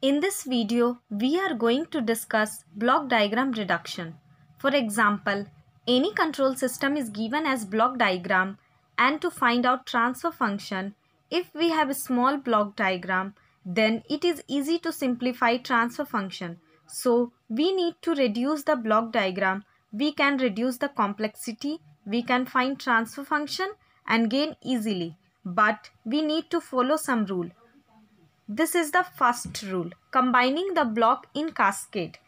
In this video, we are going to discuss block diagram reduction. For example, any control system is given as block diagram and to find out transfer function, if we have a small block diagram, then it is easy to simplify transfer function. So, we need to reduce the block diagram. We can reduce the complexity, we can find transfer function and gain easily. But we need to follow some rule. This is the first rule. Combining the block in cascade.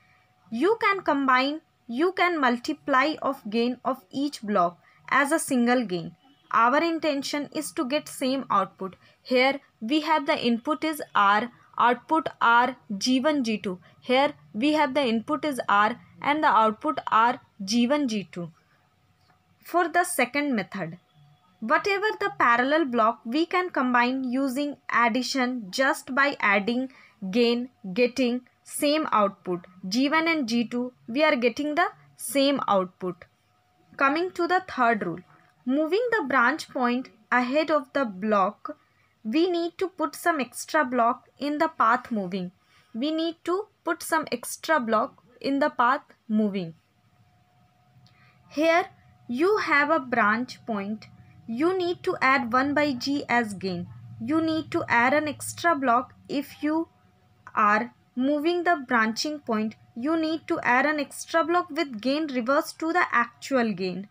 You can combine, you can multiply of gain of each block as a single gain. Our intention is to get same output. Here we have the input is R, output R, G1, G2. Here we have the input is R and the output R, G1, G2. For the second method, Whatever the parallel block, we can combine using addition just by adding gain, getting same output. G1 and G2, we are getting the same output. Coming to the third rule, moving the branch point ahead of the block, we need to put some extra block in the path moving. We need to put some extra block in the path moving. Here you have a branch point you need to add 1 by g as gain. You need to add an extra block if you are moving the branching point. You need to add an extra block with gain reverse to the actual gain.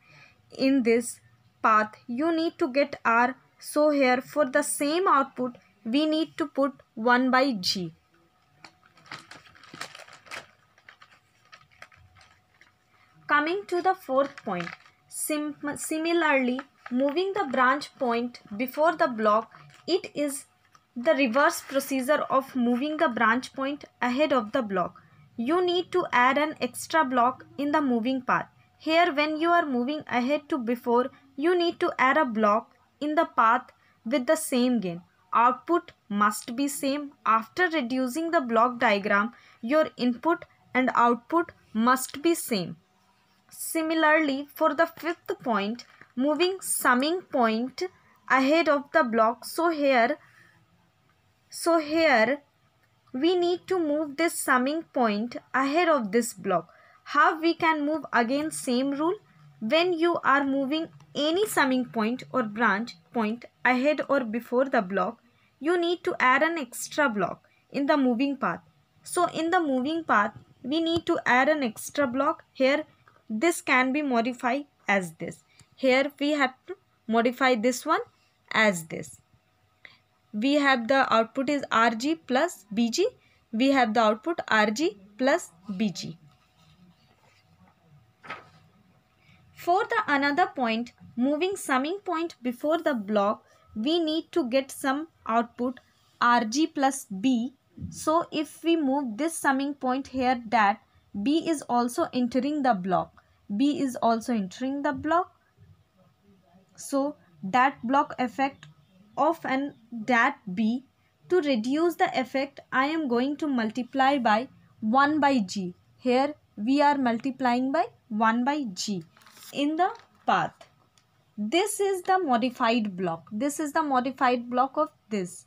In this path, you need to get R. So here for the same output, we need to put 1 by g. Coming to the fourth point, Sim similarly moving the branch point before the block, it is the reverse procedure of moving the branch point ahead of the block. You need to add an extra block in the moving path. Here when you are moving ahead to before, you need to add a block in the path with the same gain. Output must be same. After reducing the block diagram, your input and output must be same. Similarly, for the fifth point, moving summing point ahead of the block so here so here we need to move this summing point ahead of this block how we can move again same rule when you are moving any summing point or branch point ahead or before the block you need to add an extra block in the moving path so in the moving path we need to add an extra block here this can be modified as this here we have to modify this one as this we have the output is rg plus bg we have the output rg plus bg for the another point moving summing point before the block we need to get some output rg plus b so if we move this summing point here that b is also entering the block b is also entering the block so that block effect of an that B to reduce the effect I am going to multiply by 1 by G. Here we are multiplying by 1 by G in the path. This is the modified block. This is the modified block of this.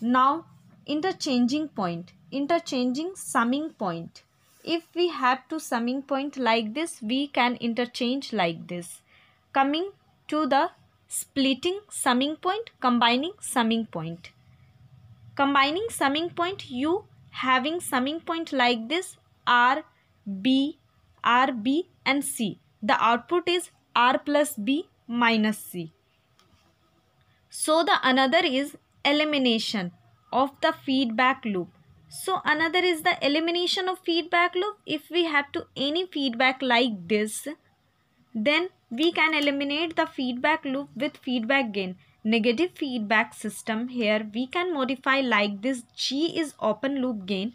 Now interchanging point, interchanging summing point. If we have to summing point like this, we can interchange like this. Coming to the splitting summing point, combining summing point. Combining summing point, you having summing point like this R, B, R, B and C. The output is R plus B minus C. So the another is elimination of the feedback loop. So another is the elimination of feedback loop. If we have to any feedback like this, then we can eliminate the feedback loop with feedback gain. Negative feedback system here we can modify like this G is open loop gain,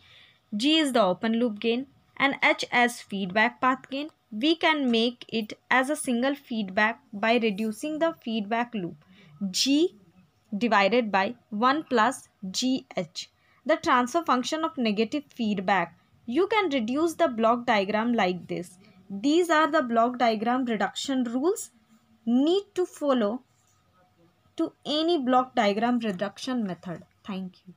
G is the open loop gain and H as feedback path gain. We can make it as a single feedback by reducing the feedback loop G divided by 1 plus GH. The transfer function of negative feedback. You can reduce the block diagram like this. These are the block diagram reduction rules need to follow to any block diagram reduction method. Thank you.